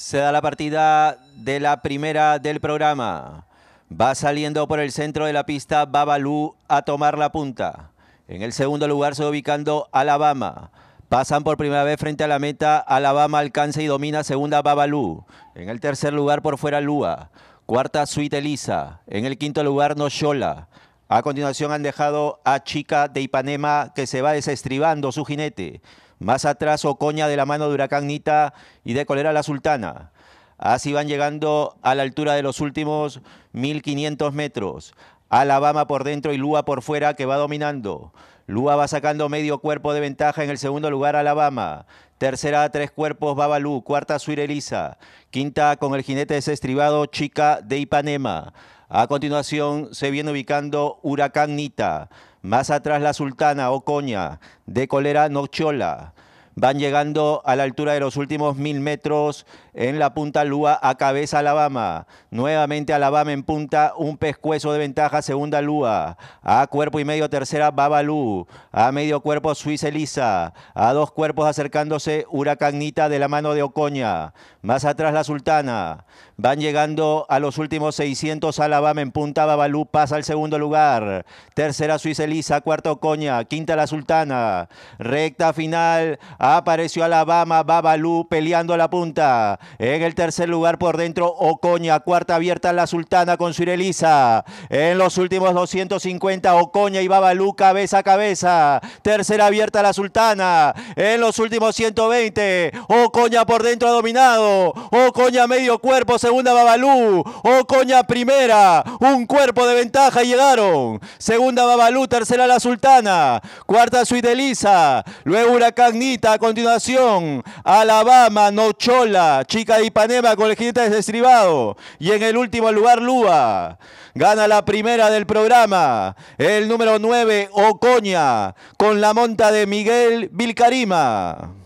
Se da la partida de la primera del programa. Va saliendo por el centro de la pista Babalú a tomar la punta. En el segundo lugar se va ubicando Alabama. Pasan por primera vez frente a la meta. Alabama alcanza y domina segunda Babalú. En el tercer lugar por fuera Lua. Cuarta Suite Elisa. En el quinto lugar Nochola. A continuación han dejado a Chica de Ipanema que se va desestribando su jinete. Más atrás Ocoña de la mano de Huracán Nita y de Colera La Sultana. Así van llegando a la altura de los últimos 1500 metros. Alabama por dentro y Lua por fuera que va dominando. Lua va sacando medio cuerpo de ventaja en el segundo lugar Alabama. Tercera tres cuerpos Babalú. Cuarta Suirelisa. Quinta con el jinete desestribado Chica de Ipanema. A continuación se viene ubicando Huracán Nita. Más atrás la sultana Ocoña, oh de cólera Nochola, van llegando a la altura de los últimos mil metros en la punta lúa a cabeza Alabama. Nuevamente Alabama en punta, un pescuezo de ventaja, segunda lúa. A cuerpo y medio, tercera Babalú. A medio cuerpo, Suiza Elisa. A dos cuerpos acercándose huracagnita de la mano de Ocoña. Más atrás la Sultana. Van llegando a los últimos 600 Alabama en punta, Babalú pasa al segundo lugar. Tercera Suiza Elisa, cuarto Ocoña, quinta la Sultana. Recta final. A Apareció Alabama, Babalú peleando a la punta. En el tercer lugar por dentro, Ocoña. Cuarta abierta la Sultana con Surelisa. En los últimos 250, Ocoña y Babalú cabeza a cabeza. Tercera abierta la Sultana. En los últimos 120, Ocoña por dentro ha dominado. Ocoña medio cuerpo, segunda Babalú. Ocoña primera. Un cuerpo de ventaja y llegaron. Segunda Babalú, tercera la Sultana. Cuarta Suidelisa. Luego una cagnita a continuación, Alabama, Nochola, Chica de Ipanema, el jinete desestribado. Y en el último lugar, Luba. Gana la primera del programa, el número 9, Ocoña, con la monta de Miguel Vilcarima.